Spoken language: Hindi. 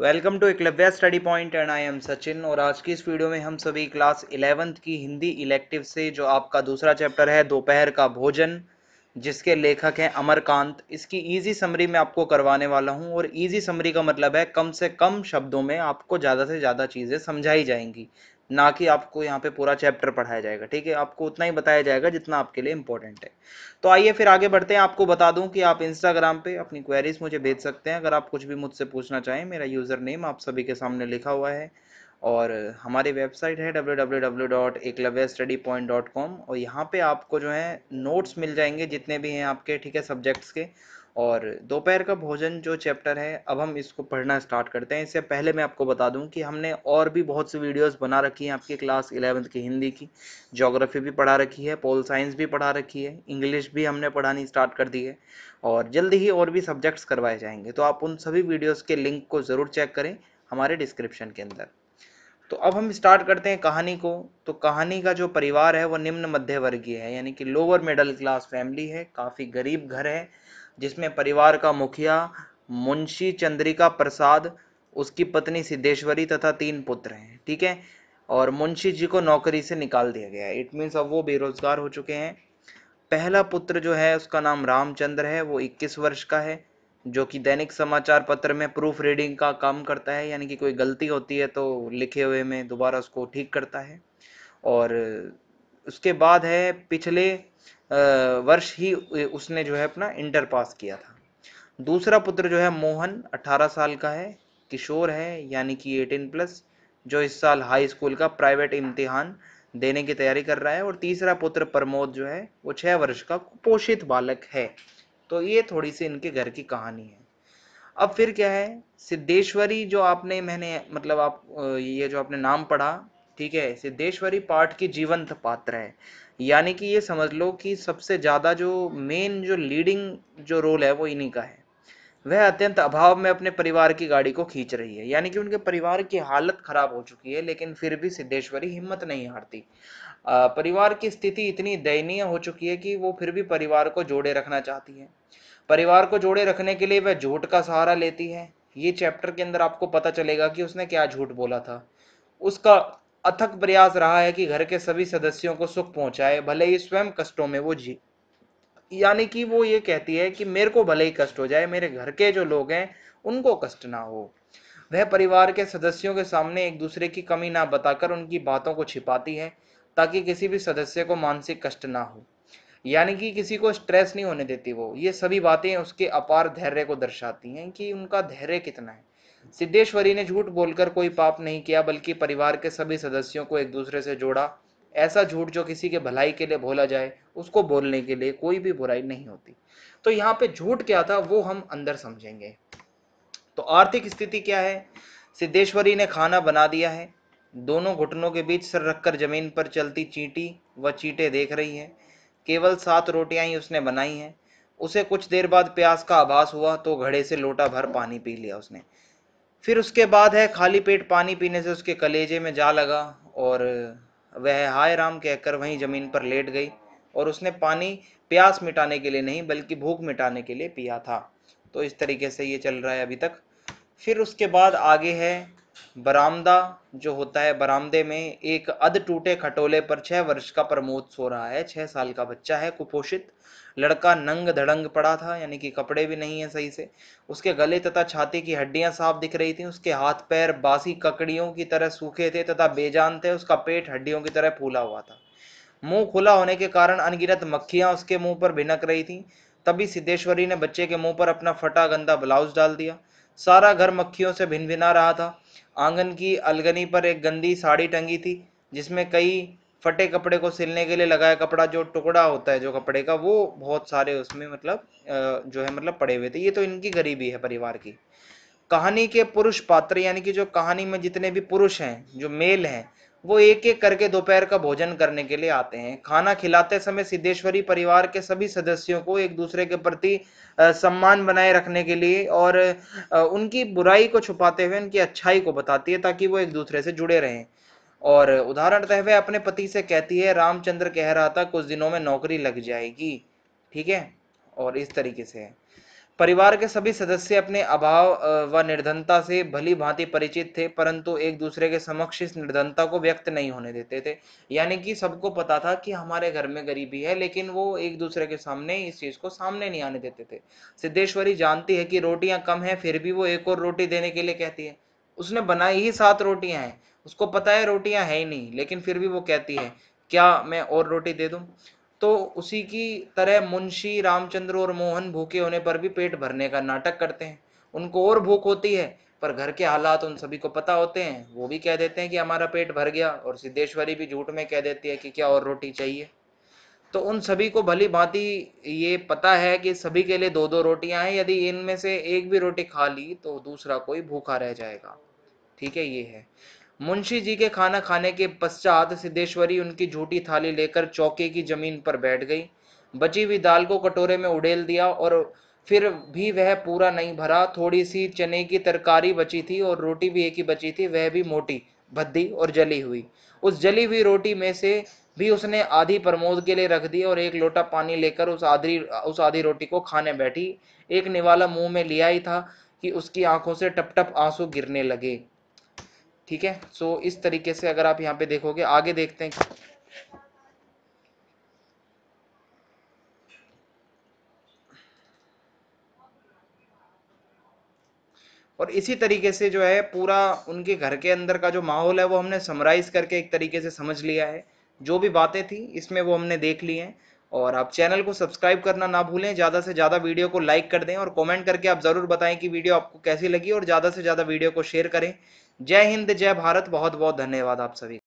welcome to Eklavya study point and I am Sachin और आज की इस वीडियो में हम सभी क्लास इलेवेंथ की हिंदी इलेक्टिव से जो आपका दूसरा चैप्टर है दोपहर का भोजन जिसके लेखक हैं अमरकांत इसकी इजी समरी मैं आपको करवाने वाला हूं और इजी समरी का मतलब है कम से कम शब्दों में आपको ज़्यादा से ज़्यादा चीज़ें समझाई जाएंगी ना कि आपको यहाँ पे पूरा चैप्टर पढ़ाया जाएगा ठीक है आपको उतना ही बताया जाएगा जितना आपके लिए इंपॉर्टेंट है तो आइए फिर आगे बढ़ते हैं आपको बता दूं कि आप इंस्टाग्राम पे अपनी क्वेरीज मुझे भेज सकते हैं अगर आप कुछ भी मुझसे पूछना चाहें मेरा यूज़र नेम आप सभी के सामने लिखा हुआ है और हमारी वेबसाइट है www.eklavyastudy.com और यहाँ पे आपको जो है नोट्स मिल जाएंगे जितने भी हैं आपके ठीक है सब्जेक्ट्स के और दोपहर का भोजन जो चैप्टर है अब हम इसको पढ़ना स्टार्ट करते हैं इससे पहले मैं आपको बता दूं कि हमने और भी बहुत सी वीडियोस बना रखी हैं आपकी क्लास इलेवंथ की हिंदी की जोग्राफी भी पढ़ा रखी है पोल साइंस भी पढ़ा रखी है इंग्लिश भी हमने पढ़ानी स्टार्ट कर दी है और जल्द ही और भी सब्जेक्ट्स करवाए जाएंगे तो आप उन सभी वीडियोज़ के लिंक को ज़रूर चेक करें हमारे डिस्क्रिप्शन के अंदर तो अब हम स्टार्ट करते हैं कहानी को तो कहानी का जो परिवार है वो निम्न मध्यवर्गीय है यानी कि लोअर मिडल क्लास फैमिली है काफ़ी गरीब घर है जिसमें परिवार का मुखिया मुंशी चंद्रिका प्रसाद उसकी पत्नी सिद्धेश्वरी तथा तीन पुत्र हैं ठीक है और मुंशी जी को नौकरी से निकाल दिया गया है इट मीन्स अब वो बेरोजगार हो चुके हैं पहला पुत्र जो है उसका नाम रामचंद्र है वो 21 वर्ष का है जो कि दैनिक समाचार पत्र में प्रूफ रीडिंग का काम करता है यानी कि कोई गलती होती है तो लिखे हुए में दोबारा उसको ठीक करता है और उसके बाद है पिछले वर्ष ही उसने जो है अपना इंटर पास किया था दूसरा पुत्र जो है मोहन 18 साल का है किशोर है यानी कि 18 प्लस जो इस साल हाई स्कूल का प्राइवेट इम्तिहान देने की तैयारी कर रहा है और तीसरा पुत्र प्रमोद जो है वो छः वर्ष का कुपोषित बालक है तो ये थोड़ी सी इनके घर की कहानी है अब फिर क्या है सिद्धेश्वरी जो आपने मैंने मतलब आप ये जो आपने नाम पढ़ा ठीक है सिद्धेश्वरी पाठ की जीवंत पात्र है यानी कि ये समझ लो कि सबसे ज़्यादा जो मेन जो लीडिंग जो रोल है वो इन्हीं का है वह अत्यंत अभाव में अपने परिवार की गाड़ी को खींच रही है यानी कि उनके परिवार की हालत खराब हो चुकी है लेकिन फिर भी सिद्धेश्वरी हिम्मत नहीं हारती परिवार की स्थिति इतनी दयनीय हो चुकी है कि वो फिर भी परिवार को जोड़े रखना चाहती है परिवार को जोड़े रखने के लिए वह झूठ का सहारा लेती है ये चैप्टर के अंदर आपको पता चलेगा कि उसने क्या झूठ बोला था उसका अथक प्रयास रहा है कि घर के सभी सदस्यों को सुख पहुंचाए भले ही स्वयं कष्टों में वो जी यानी कि वो ये कहती है कि मेरे को भले ही कष्ट हो जाए मेरे घर के जो लोग हैं उनको कष्ट ना हो वह परिवार के सदस्यों के सामने एक दूसरे की कमी ना बताकर उनकी बातों को छिपाती है ताकि किसी भी सदस्य को मानसिक कष्ट ना हो यानी कि किसी को स्ट्रेस नहीं होने देती वो ये सभी बातें उसके अपार धैर्य को दर्शाती हैं कि उनका धैर्य कितना है सिद्धेश्वरी ने झूठ बोलकर कोई पाप नहीं किया बल्कि परिवार के सभी सदस्यों को एक दूसरे से जोड़ा ऐसा झूठ जो किसी के भलाई के लिए बोला जाए उसको बोलने के लिए कोई भी बुराई नहीं होती तो यहाँ पे झूठ क्या था वो हम अंदर समझेंगे तो आर्थिक स्थिति क्या है सिद्धेश्वरी ने खाना बना दिया है दोनों घुटनों के बीच सर रखकर जमीन पर चलती चींटी व चीटे देख रही है केवल सात रोटियां ही उसने बनाई हैं उसे कुछ देर बाद प्यास का आभास हुआ तो घड़े से लोटा भर पानी पी लिया उसने फिर उसके बाद है खाली पेट पानी पीने से उसके कलेजे में जा लगा और वह हाय राम कहकर वहीं ज़मीन पर लेट गई और उसने पानी प्यास मिटाने के लिए नहीं बल्कि भूख मिटाने के लिए पिया था तो इस तरीके से ये चल रहा है अभी तक फिर उसके बाद आगे है बरामदा जो होता है बरामदे में एक अध टूटे खटोले पर छह वर्ष का प्रमोद सो रहा है छह साल का बच्चा है कुपोषित लड़का नंग धड़ंग पड़ा था यानी कि कपड़े भी नहीं है सही से उसके गले तथा छाती की हड्डियां साफ दिख रही थी उसके हाथ पैर बासी ककड़ियों की तरह सूखे थे तथा बेजान थे उसका पेट हड्डियों की तरह फूला हुआ था मुंह खुला होने के कारण अनगिनत मक्खियां उसके मुंह पर भिनक रही थी तभी सिद्धेश्वरी ने बच्चे के मुंह पर अपना फटा गंदा ब्लाउज डाल दिया सारा घर मक्खियों से भिनभिना रहा था आंगन की अलगनी पर एक गंदी साड़ी टंगी थी जिसमें कई फटे कपड़े को सिलने के लिए लगाया कपड़ा जो टुकड़ा होता है जो कपड़े का वो बहुत सारे उसमें मतलब जो है मतलब पड़े हुए थे ये तो इनकी गरीबी है परिवार की कहानी के पुरुष पात्र यानी कि जो कहानी में जितने भी पुरुष हैं जो मेल हैं वो एक एक करके दोपहर का भोजन करने के लिए आते हैं खाना खिलाते समय सिद्धेश्वरी परिवार के सभी सदस्यों को एक दूसरे के प्रति सम्मान बनाए रखने के लिए और उनकी बुराई को छुपाते हुए उनकी अच्छाई को बताती है ताकि वो एक दूसरे से जुड़े रहें और उदाहरणतः वह अपने पति से कहती है रामचंद्र कह रहा था कुछ दिनों में नौकरी लग जाएगी ठीक है और इस तरीके से है परिवार के सभी सदस्य अपने अभाव व निर्धनता से भली भांति परिचित थे परंतु एक दूसरे के समक्ष इस निर्धनता को व्यक्त नहीं होने देते थे यानी कि सबको पता था कि हमारे घर में गरीबी है लेकिन वो एक दूसरे के सामने इस चीज़ को सामने नहीं आने देते थे सिद्धेश्वरी जानती है कि रोटियां कम है फिर भी वो एक और रोटी देने के लिए कहती है उसने बनाई ही सात रोटियां हैं उसको पता है रोटियां है ही नहीं लेकिन फिर भी वो कहती है क्या मैं और रोटी दे दूँ तो उसी की तरह मुंशी रामचंद्र और मोहन भूखे होने पर भी पेट भरने का नाटक करते हैं उनको और भूख होती है पर घर के हालात उन सभी को पता होते हैं वो भी कह देते हैं कि हमारा पेट भर गया और सिद्धेश्वरी भी झूठ में कह देती है कि क्या और रोटी चाहिए तो उन सभी को भली भांति ये पता है कि सभी के लिए दो दो रोटियां हैं यदि इनमें से एक भी रोटी खा ली तो दूसरा कोई भूखा रह जाएगा ठीक है ये है मुंशी जी के खाना खाने के पश्चात सिद्धेश्वरी उनकी झूठी थाली लेकर चौके की जमीन पर बैठ गई बची हुई दाल को कटोरे में उड़ेल दिया और फिर भी वह पूरा नहीं भरा थोड़ी सी चने की तरकारी बची थी और रोटी भी एक ही बची थी वह भी मोटी भद्दी और जली हुई उस जली हुई रोटी में से भी उसने आधी प्रमोद के लिए रख दी और एक लोटा पानी लेकर उस आधी उस आधी रोटी को खाने बैठी एक निवाला मुंह में लिया ही था कि उसकी आंखों से टप टप आंसू गिरने लगे ठीक है सो so, इस तरीके से अगर आप यहाँ पे देखोगे आगे देखते हैं और इसी तरीके से जो है पूरा उनके घर के अंदर का जो माहौल है वो हमने समराइज करके एक तरीके से समझ लिया है जो भी बातें थी इसमें वो हमने देख ली हैं और आप चैनल को सब्सक्राइब करना ना भूलें ज़्यादा से ज़्यादा वीडियो को लाइक कर दें और कमेंट करके आप ज़रूर बताएं कि वीडियो आपको कैसी लगी और ज़्यादा से ज़्यादा वीडियो को शेयर करें जय हिंद जय भारत बहुत बहुत धन्यवाद आप सभी